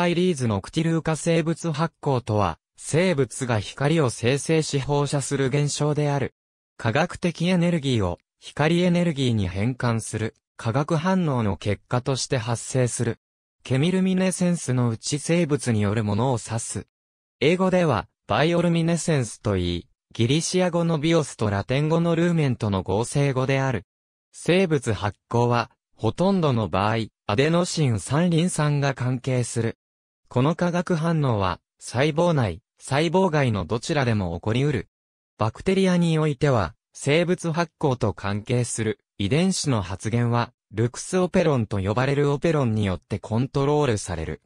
パイリーズのクティルー化生物発光とは、生物が光を生成し放射する現象である。科学的エネルギーを光エネルギーに変換する化学反応の結果として発生する。ケミルミネセンスのうち生物によるものを指す。英語ではバイオルミネセンスといい、ギリシア語のビオスとラテン語のルーメンとの合成語である。生物発光は、ほとんどの場合、アデノシン三リン酸が関係する。この化学反応は、細胞内、細胞外のどちらでも起こりうる。バクテリアにおいては、生物発光と関係する遺伝子の発現は、ルクスオペロンと呼ばれるオペロンによってコントロールされる。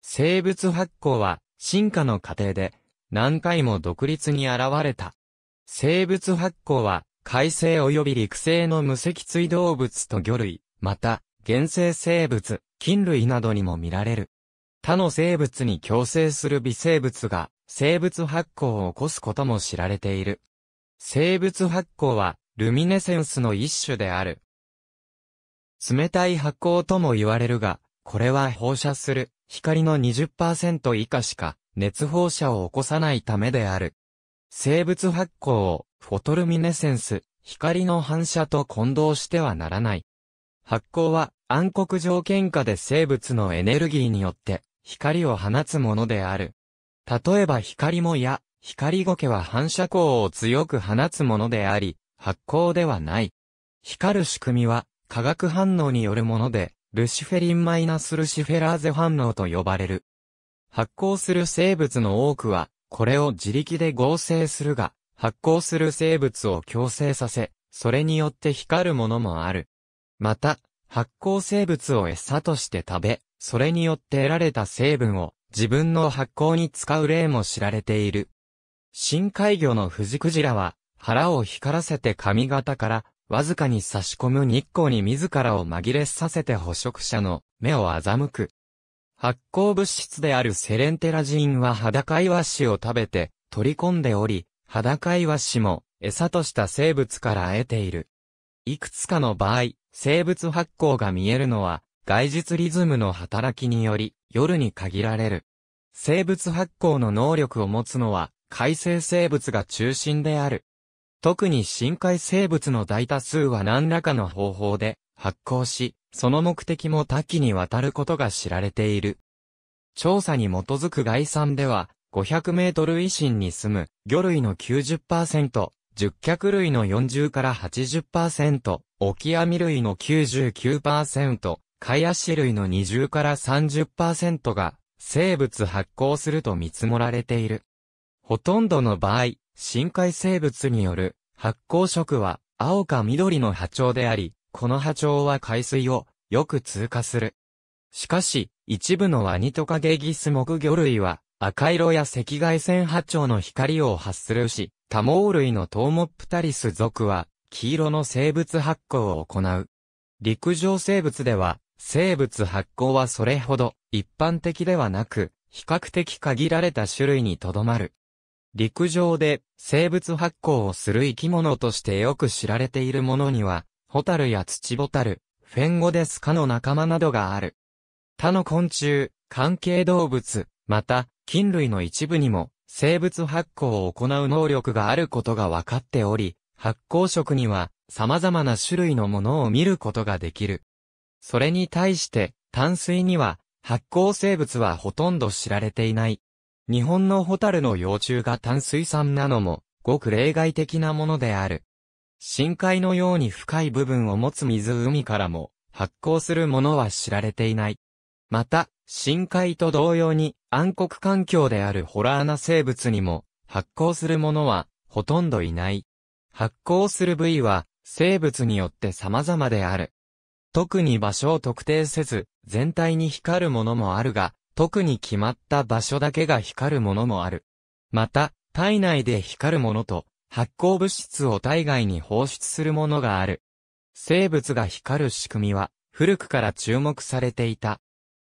生物発光は、進化の過程で、何回も独立に現れた。生物発光は、海生及び陸生の無脊椎動物と魚類、また、原生生物、菌類などにも見られる。他の生物に共生する微生物が生物発光を起こすことも知られている。生物発光はルミネセンスの一種である。冷たい発光とも言われるが、これは放射する光の20%以下しか熱放射を起こさないためである。生物発光をフォトルミネセンス、光の反射と混同してはならない。発光は暗黒条件下で生物のエネルギーによって光を放つものである。例えば光もや、光苔は反射光を強く放つものであり、発光ではない。光る仕組みは、化学反応によるもので、ルシフェリンマイナスルシフェラーゼ反応と呼ばれる。発光する生物の多くは、これを自力で合成するが、発光する生物を共生させ、それによって光るものもある。また、発光生物を餌として食べ、それによって得られた成分を自分の発酵に使う例も知られている。深海魚のフジクジラは腹を光らせて髪型からわずかに差し込む日光に自らを紛れさせて捕食者の目を欺く。発酵物質であるセレンテラジンは裸イワシを食べて取り込んでおり、裸イワシも餌とした生物から得ている。いくつかの場合、生物発酵が見えるのは外実リズムの働きにより、夜に限られる。生物発光の能力を持つのは、海生生物が中心である。特に深海生物の大多数は何らかの方法で発光し、その目的も多岐にわたることが知られている。調査に基づく概算では、500メートル以深に住む魚類の90%、十脚類の40から80%、オキアミ類の99%、ヤシ類の20から30%が生物発光すると見積もられている。ほとんどの場合、深海生物による発光色は青か緑の波長であり、この波長は海水をよく通過する。しかし、一部のワニトカゲギス木魚類は赤色や赤外線波長の光を発するし、多毛類のトウモプタリス属は黄色の生物発光を行う。陸上生物では生物発光はそれほど一般的ではなく、比較的限られた種類にとどまる。陸上で生物発光をする生き物としてよく知られているものには、ホタルやツチボタル、フェンゴデス科の仲間などがある。他の昆虫、関係動物、また、菌類の一部にも、生物発光を行う能力があることが分かっており、発光食には、様々な種類のものを見ることができる。それに対して、淡水には、発光生物はほとんど知られていない。日本のホタルの幼虫が淡水産なのも、ごく例外的なものである。深海のように深い部分を持つ湖からも、発光するものは知られていない。また、深海と同様に暗黒環境であるホラーな生物にも発光するものはほとんどいない。発光する部位は生物によって様々である。特に場所を特定せず、全体に光るものもあるが、特に決まった場所だけが光るものもある。また、体内で光るものと、発光物質を体外に放出するものがある。生物が光る仕組みは、古くから注目されていた。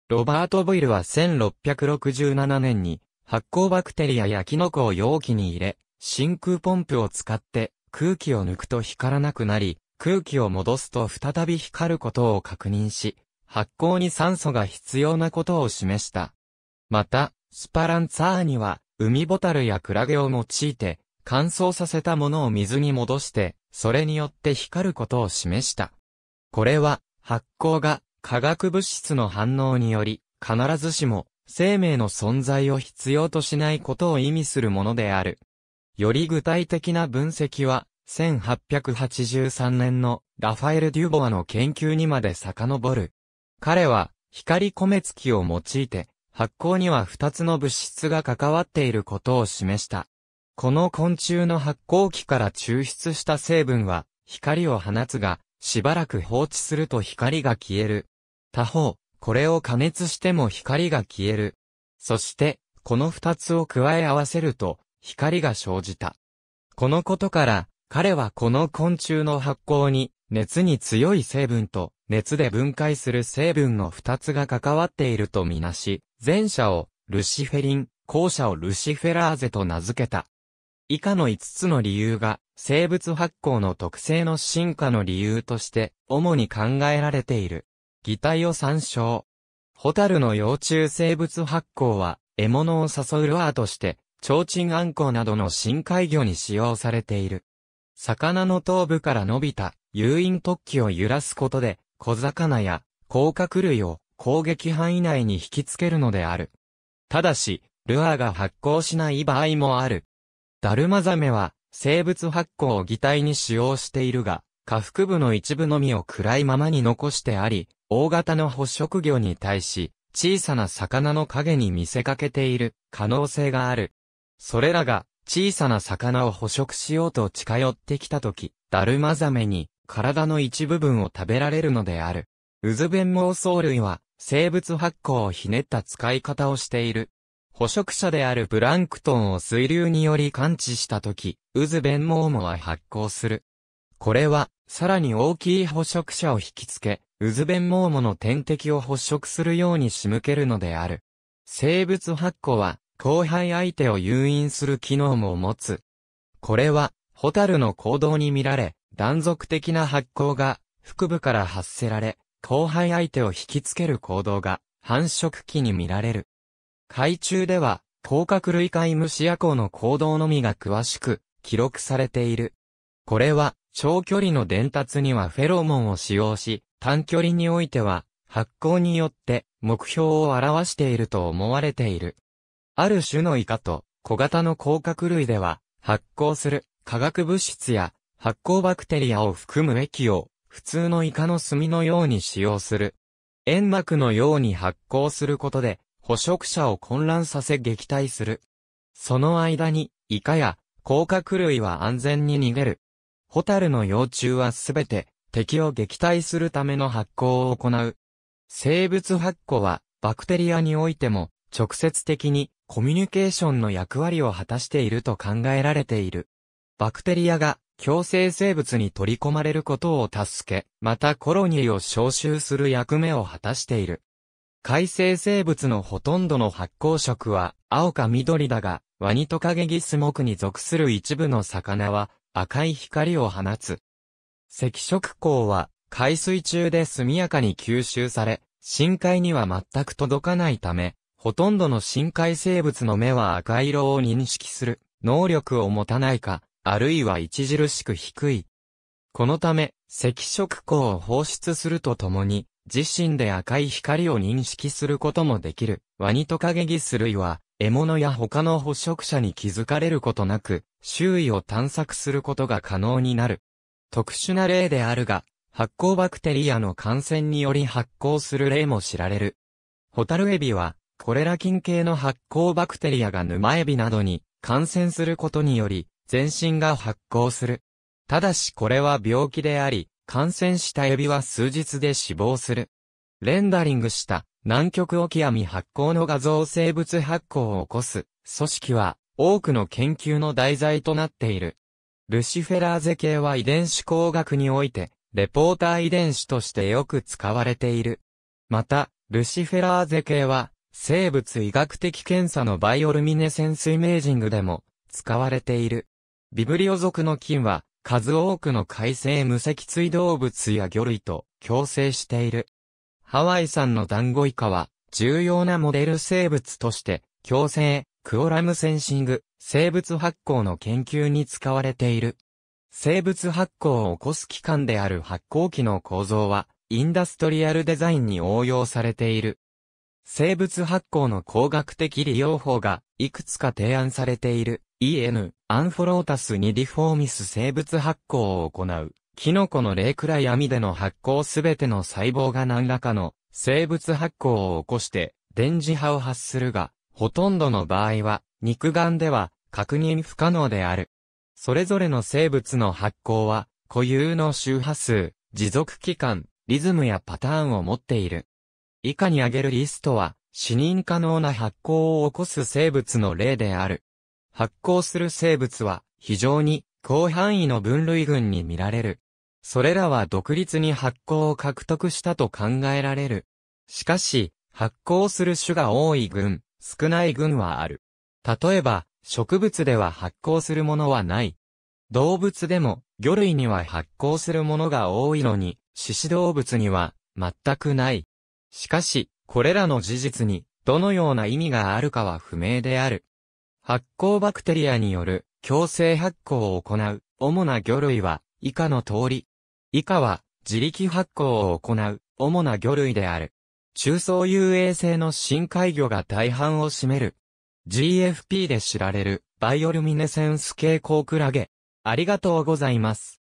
ロバート・ボイルは1667年に、発光バクテリアやキノコを容器に入れ、真空ポンプを使って空気を抜くと光らなくなり、空気を戻すと再び光ることを確認し、発光に酸素が必要なことを示した。また、スパランツァーニは、海ボタルやクラゲを用いて、乾燥させたものを水に戻して、それによって光ることを示した。これは、発光が化学物質の反応により、必ずしも生命の存在を必要としないことを意味するものである。より具体的な分析は、1883年のラファエル・デュボアの研究にまで遡る。彼は光米月を用いて発光には二つの物質が関わっていることを示した。この昆虫の発光器から抽出した成分は光を放つが、しばらく放置すると光が消える。他方、これを加熱しても光が消える。そして、この二つを加え合わせると、光が生じた。このことから、彼はこの昆虫の発酵に、熱に強い成分と、熱で分解する成分の二つが関わっているとみなし、前者をルシフェリン、後者をルシフェラーゼと名付けた。以下の5つの理由が、生物発酵の特性の進化の理由として、主に考えられている。擬態を参照。ホタルの幼虫生物発酵は、獲物を誘うルアーとして、チンアンコなどの深海魚に使用されている。魚の頭部から伸びた、誘引突起を揺らすことで、小魚や、甲殻類を攻撃範囲内に引きつけるのである。ただし、ルアーが発光しない場合もある。ダルマザメは、生物発光を擬態に使用しているが、下腹部の一部のみを暗いままに残してあり、大型の捕食魚に対し、小さな魚の影に見せかけている可能性がある。それらが小さな魚を捕食しようと近寄ってきたとき、ダルマザメに体の一部分を食べられるのである。ウズベンモウソウ類は生物発酵をひねった使い方をしている。捕食者であるプランクトンを水流により感知したとき、ウズベンモウモは発酵する。これは、さらに大きい捕食者を引きつけ、ウズベンモウモの天敵を捕食するように仕向けるのである。生物発酵は、後輩相手を誘引する機能も持つ。これは、ホタルの行動に見られ、断続的な発光が、腹部から発せられ、後輩相手を引きつける行動が、繁殖期に見られる。海中では、甲殻類海虫夜行の行動のみが詳しく、記録されている。これは、長距離の伝達にはフェロモンを使用し、短距離においては、発光によって目標を表していると思われている。ある種のイカと小型の甲殻類では、発酵する化学物質や発酵バクテリアを含む液を普通のイカの炭のように使用する。煙幕のように発酵することで捕食者を混乱させ撃退する。その間にイカや甲殻類は安全に逃げる。ホタルの幼虫はすべて敵を撃退するための発酵を行う。生物発酵はバクテリアにおいても直接的にコミュニケーションの役割を果たしていると考えられている。バクテリアが共生生物に取り込まれることを助け、またコロニーを召集する役目を果たしている。海生生物のほとんどの発光色は青か緑だが、ワニトカゲギスモクに属する一部の魚は赤い光を放つ。赤色光は海水中で速やかに吸収され、深海には全く届かないため、ほとんどの深海生物の目は赤色を認識する能力を持たないか、あるいは著しく低い。このため、赤色光を放出するとともに、自身で赤い光を認識することもできる。ワニトカゲギス類は、獲物や他の捕食者に気づかれることなく、周囲を探索することが可能になる。特殊な例であるが、発光バクテリアの感染により発光する例も知られる。ホタルエビは、コレラ菌系の発酵バクテリアが沼エビなどに感染することにより、全身が発酵する。ただしこれは病気であり、感染したエビは数日で死亡する。レンダリングした南極オキアミ発酵の画像生物発酵を起こす組織は多くの研究の題材となっている。ルシフェラーゼ系は遺伝子工学において、レポーター遺伝子としてよく使われている。また、ルシフェラーゼ系は生物医学的検査のバイオルミネセンスイメージングでも使われている。ビブリオ属の菌は数多くの海生無脊椎動物や魚類と共生している。ハワイ産の団子イカは重要なモデル生物として共生、クオラムセンシング、生物発酵の研究に使われている。生物発酵を起こす器官である発酵器の構造はインダストリアルデザインに応用されている。生物発光の工学的利用法がいくつか提案されている EN アンフォロータスにィフォーミス生物発光を行うキノコの霊暗闇での発光すべての細胞が何らかの生物発光を起こして電磁波を発するがほとんどの場合は肉眼では確認不可能である。それぞれの生物の発光は固有の周波数、持続期間、リズムやパターンを持っている。以下に挙げるリストは、死認可能な発酵を起こす生物の例である。発酵する生物は、非常に広範囲の分類群に見られる。それらは独立に発酵を獲得したと考えられる。しかし、発酵する種が多い群、少ない群はある。例えば、植物では発酵するものはない。動物でも、魚類には発酵するものが多いのに、四子動物には、全くない。しかし、これらの事実に、どのような意味があるかは不明である。発酵バクテリアによる強制発酵を行う主な魚類は以下の通り。以下は自力発酵を行う主な魚類である。中層遊泳性の深海魚が大半を占める。GFP で知られるバイオルミネセンス系コウクラゲ。ありがとうございます。